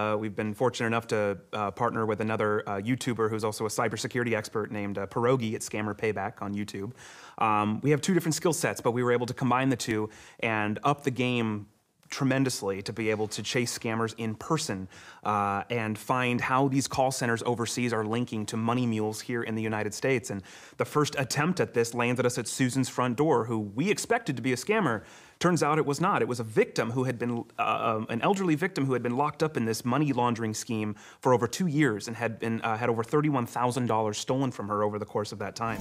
Uh, we've been fortunate enough to uh, partner with another uh, YouTuber who's also a cybersecurity expert named uh, Pierogi at Scammer Payback on YouTube. Um, we have two different skill sets, but we were able to combine the two and up the game tremendously to be able to chase scammers in person uh, and find how these call centers overseas are linking to money mules here in the United States. And the first attempt at this landed us at Susan's front door, who we expected to be a scammer. Turns out it was not. It was a victim who had been, uh, um, an elderly victim who had been locked up in this money laundering scheme for over two years and had, been, uh, had over $31,000 stolen from her over the course of that time.